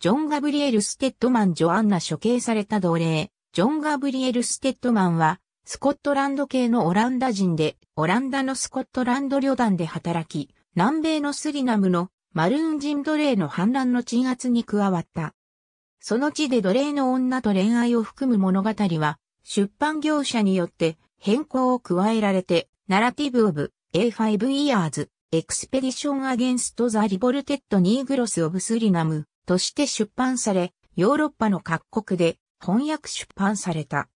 ジョン・ガブリエル・ステッドマン・ジョアンナ処刑された奴隷、ジョン・ガブリエル・ステッドマンは、スコットランド系のオランダ人で、オランダのスコットランド旅団で働き、南米のスリナムのマルーン人奴隷の反乱の鎮圧に加わった。その地で奴隷の女と恋愛を含む物語は、出版業者によって変更を加えられて、ナラティブ・オブ・ A5 イヤーズ・エクスペディション・アゲンスト・ザ・リボルテッド・ニーグロス・オブ・スリナム、として出版され、ヨーロッパの各国で翻訳出版された。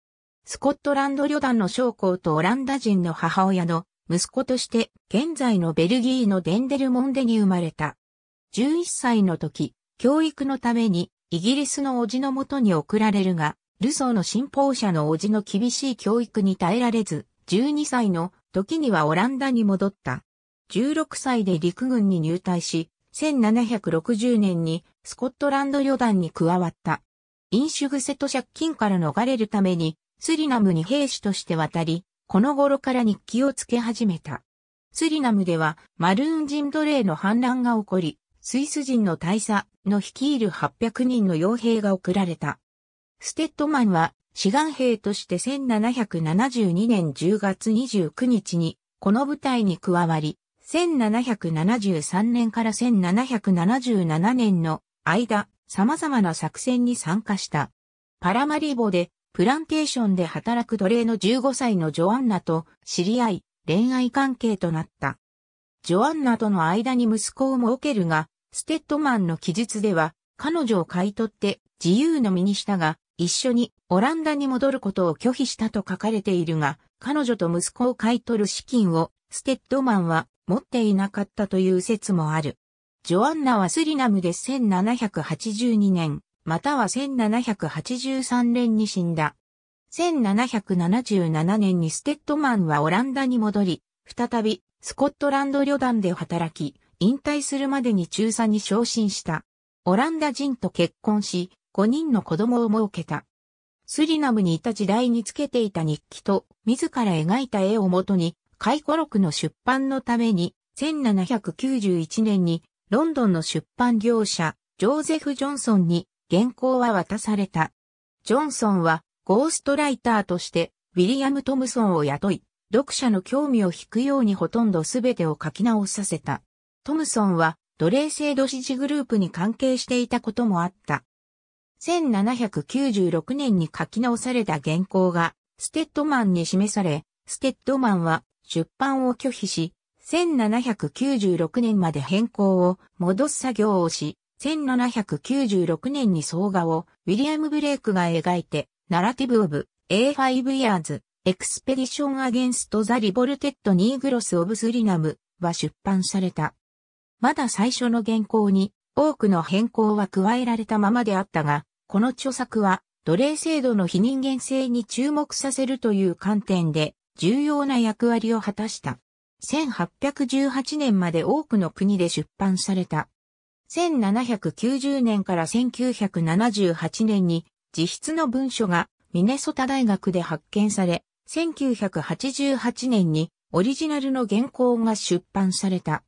スコットランド旅団の将校とオランダ人の母親の息子として現在のベルギーのデンデルモンデに生まれた。11歳の時、教育のためにイギリスの叔父のもとに送られるが、ルソーの信奉者の叔父の厳しい教育に耐えられず、12歳の時にはオランダに戻った。16歳で陸軍に入隊し、1760年にスコットランド旅団に加わった。飲酒癖と借金から逃れるために、スリナムに兵士として渡り、この頃から日記をつけ始めた。スリナムではマルーン人奴隷の反乱が起こり、スイス人の大佐の率いる800人の傭兵が送られた。ステッドマンは志願兵として1772年10月29日にこの部隊に加わり、1773年から1777年の間、様々な作戦に参加した。パラマリボで、プランテーションで働く奴隷の15歳のジョアンナと知り合い、恋愛関係となった。ジョアンナとの間に息子を設けるが、ステッドマンの記述では、彼女を買い取って自由の身にしたが、一緒にオランダに戻ることを拒否したと書かれているが、彼女と息子を買い取る資金をステッドマンは持っていなかったという説もある。ジョアンナはスリナムで1782年、または1783年に死んだ。1777年にステッドマンはオランダに戻り、再びスコットランド旅団で働き、引退するまでに中佐に昇進した。オランダ人と結婚し、5人の子供を設けた。スリナムにいた時代につけていた日記と、自ら描いた絵をもとに、回顧録の出版のために、1791年にロンドンの出版業者、ジョーゼフ・ジョンソンに原稿は渡された。ジョンソンはゴーストライターとしてウィリアム・トムソンを雇い、読者の興味を引くようにほとんどすべてを書き直させた。トムソンは奴隷制度支持グループに関係していたこともあった。1796年に書き直された原稿がステッドマンに示され、ステッドマンは出版を拒否し、1796年まで変更を戻す作業をし、1796年に総画をウィリアム・ブレイクが描いて、ナラティブ・オブ・ A5 Years、エクスペディション・アゲンスト・ザ・リボルテッド・ニーグロス・オブ・スリナムは出版された。まだ最初の原稿に多くの変更は加えられたままであったが、この著作は奴隷制度の非人間性に注目させるという観点で重要な役割を果たした。1818年まで多くの国で出版された。1790年から1978年に自筆の文書がミネソタ大学で発見され、1988年にオリジナルの原稿が出版された。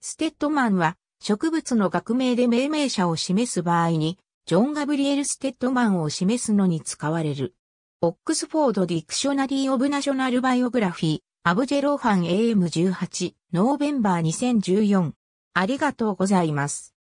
ステッドマンは植物の学名で命名者を示す場合に、ジョン・ガブリエル・ステッドマンを示すのに使われる。オックスフォード・ディクショナリー・オブ・ナショナル・バイオグラフィー、アブジェローハン AM18、ノーベンバー2014。ありがとうございます。